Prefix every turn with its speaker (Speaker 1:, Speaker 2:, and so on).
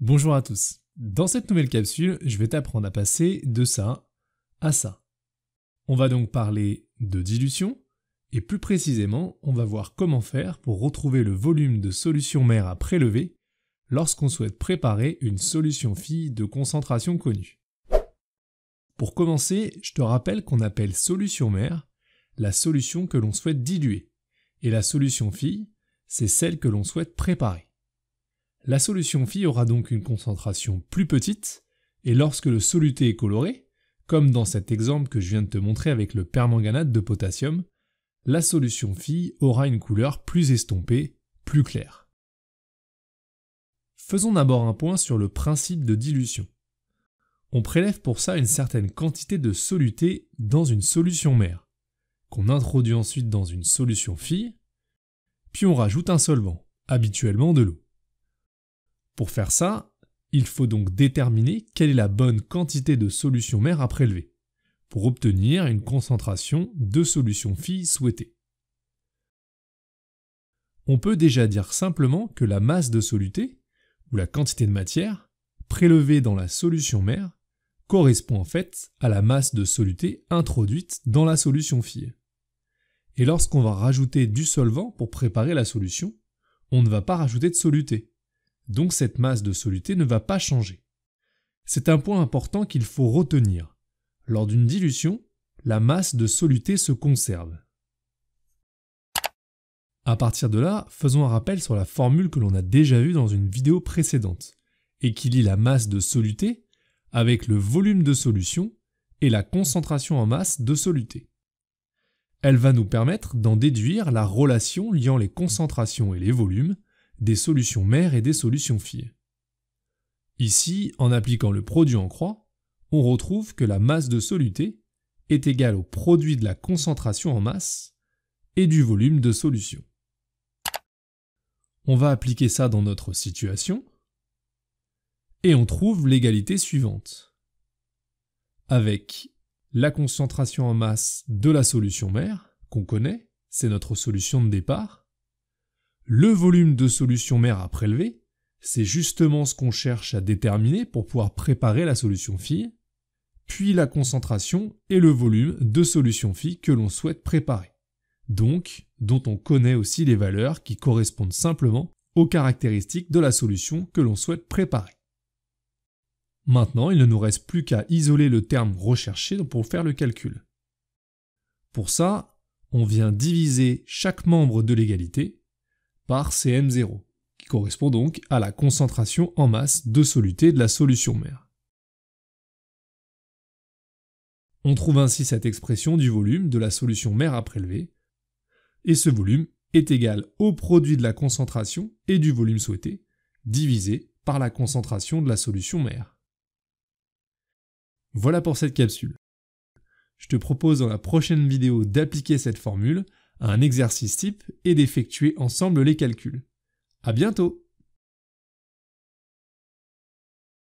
Speaker 1: Bonjour à tous. Dans cette nouvelle capsule, je vais t'apprendre à passer de ça à ça. On va donc parler de dilution et plus précisément, on va voir comment faire pour retrouver le volume de solution mère à prélever lorsqu'on souhaite préparer une solution fille de concentration connue. Pour commencer, je te rappelle qu'on appelle solution mère la solution que l'on souhaite diluer et la solution fille, c'est celle que l'on souhaite préparer. La solution phi aura donc une concentration plus petite, et lorsque le soluté est coloré, comme dans cet exemple que je viens de te montrer avec le permanganate de potassium, la solution phi aura une couleur plus estompée, plus claire. Faisons d'abord un point sur le principe de dilution. On prélève pour ça une certaine quantité de soluté dans une solution mère, qu'on introduit ensuite dans une solution phi, puis on rajoute un solvant, habituellement de l'eau. Pour faire ça, il faut donc déterminer quelle est la bonne quantité de solution mère à prélever, pour obtenir une concentration de solution phi souhaitée. On peut déjà dire simplement que la masse de soluté, ou la quantité de matière, prélevée dans la solution mère, correspond en fait à la masse de soluté introduite dans la solution phi. Et lorsqu'on va rajouter du solvant pour préparer la solution, on ne va pas rajouter de soluté, donc cette masse de soluté ne va pas changer. C'est un point important qu'il faut retenir. Lors d'une dilution, la masse de soluté se conserve. A partir de là, faisons un rappel sur la formule que l'on a déjà vue dans une vidéo précédente, et qui lie la masse de soluté avec le volume de solution et la concentration en masse de soluté. Elle va nous permettre d'en déduire la relation liant les concentrations et les volumes, des solutions mères et des solutions filles. Ici, en appliquant le produit en croix, on retrouve que la masse de soluté est égale au produit de la concentration en masse et du volume de solution. On va appliquer ça dans notre situation et on trouve l'égalité suivante. Avec la concentration en masse de la solution mère, qu'on connaît, c'est notre solution de départ, le volume de solution mère à prélever, c'est justement ce qu'on cherche à déterminer pour pouvoir préparer la solution fille, puis la concentration et le volume de solution phi que l'on souhaite préparer, donc dont on connaît aussi les valeurs qui correspondent simplement aux caractéristiques de la solution que l'on souhaite préparer. Maintenant, il ne nous reste plus qu'à isoler le terme recherché pour faire le calcul. Pour ça, on vient diviser chaque membre de l'égalité par Cm0, qui correspond donc à la concentration en masse de soluté de la solution mère. On trouve ainsi cette expression du volume de la solution mère à prélever, et ce volume est égal au produit de la concentration et du volume souhaité, divisé par la concentration de la solution mère. Voilà pour cette capsule. Je te propose dans la prochaine vidéo d'appliquer cette formule un exercice type et d'effectuer ensemble les calculs. À bientôt